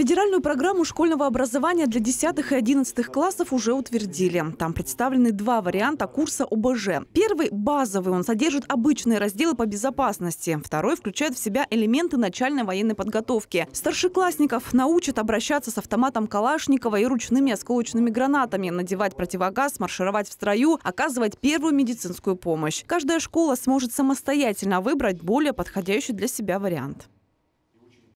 Федеральную программу школьного образования для 10 и 11 классов уже утвердили. Там представлены два варианта курса ОБЖ. Первый – базовый, он содержит обычные разделы по безопасности. Второй включает в себя элементы начальной военной подготовки. Старшеклассников научат обращаться с автоматом Калашникова и ручными осколочными гранатами, надевать противогаз, маршировать в строю, оказывать первую медицинскую помощь. Каждая школа сможет самостоятельно выбрать более подходящий для себя вариант.